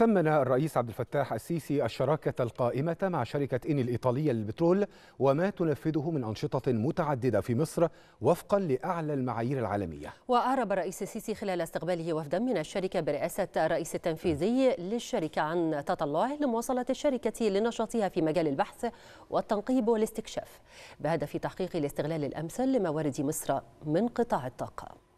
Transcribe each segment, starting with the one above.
ثمن الرئيس عبد الفتاح السيسي الشراكة القائمة مع شركة إني الإيطالية للبترول وما تنفذه من أنشطة متعددة في مصر وفقا لأعلى المعايير العالمية وأعرب الرئيس السيسي خلال استقباله وفدا من الشركة برئاسة الرئيس التنفيذي للشركة عن تطلعه لمواصلة الشركة لنشاطها في مجال البحث والتنقيب والاستكشاف بهدف تحقيق الاستغلال الأمثل لموارد مصر من قطاع الطاقة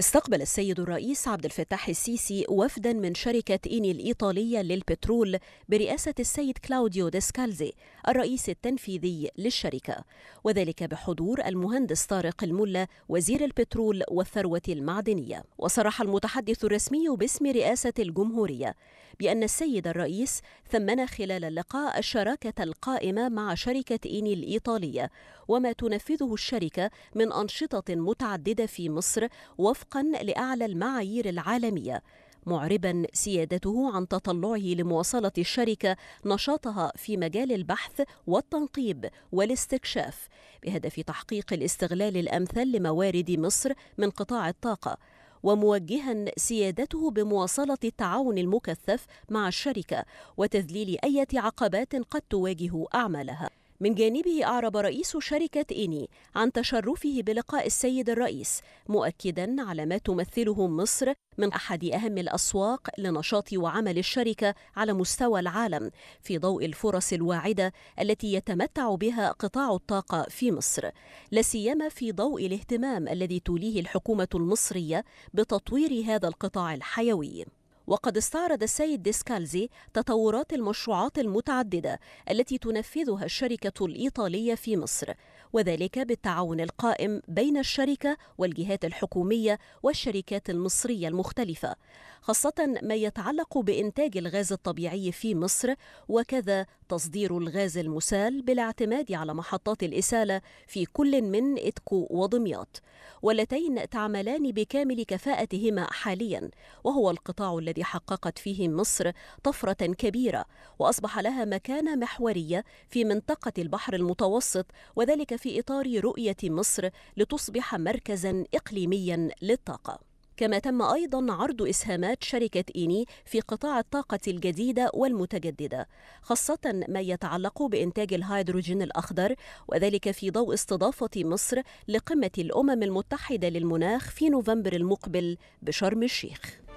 استقبل السيد الرئيس عبد الفتاح السيسي وفدا من شركة إيني الإيطالية للبترول برئاسة السيد كلاوديو ديسكالزي الرئيس التنفيذي للشركة وذلك بحضور المهندس طارق الملا وزير البترول والثروة المعدنية وصرح المتحدث الرسمي باسم رئاسة الجمهورية بأن السيد الرئيس ثمن خلال اللقاء الشراكة القائمة مع شركة إيني الإيطالية وما تنفذه الشركة من أنشطة متعددة في مصر وفق وفقا لاعلى المعايير العالميه معربا سيادته عن تطلعه لمواصله الشركه نشاطها في مجال البحث والتنقيب والاستكشاف بهدف تحقيق الاستغلال الامثل لموارد مصر من قطاع الطاقه وموجها سيادته بمواصله التعاون المكثف مع الشركه وتذليل اي عقبات قد تواجه اعمالها من جانبه أعرب رئيس شركة إيني عن تشرفه بلقاء السيد الرئيس مؤكدا على ما تمثله مصر من أحد أهم الأسواق لنشاط وعمل الشركة على مستوى العالم في ضوء الفرص الواعدة التي يتمتع بها قطاع الطاقة في مصر لا سيما في ضوء الاهتمام الذي توليه الحكومة المصرية بتطوير هذا القطاع الحيوي وقد استعرض السيد ديسكالزي تطورات المشروعات المتعددة التي تنفذها الشركة الإيطالية في مصر وذلك بالتعاون القائم بين الشركة والجهات الحكومية والشركات المصرية المختلفة خاصة ما يتعلق بإنتاج الغاز الطبيعي في مصر وكذا تصدير الغاز المسال بالاعتماد على محطات الإسالة في كل من اتكو ودمياط واللتين تعملان بكامل كفاءتهما حاليا وهو القطاع الذي حققت فيه مصر طفرة كبيرة وأصبح لها مكانة محورية في منطقة البحر المتوسط وذلك في إطار رؤية مصر لتصبح مركزا إقليميا للطاقة كما تم أيضا عرض إسهامات شركة إيني في قطاع الطاقة الجديدة والمتجددة خاصة ما يتعلق بإنتاج الهيدروجين الأخضر وذلك في ضوء استضافة مصر لقمة الأمم المتحدة للمناخ في نوفمبر المقبل بشرم الشيخ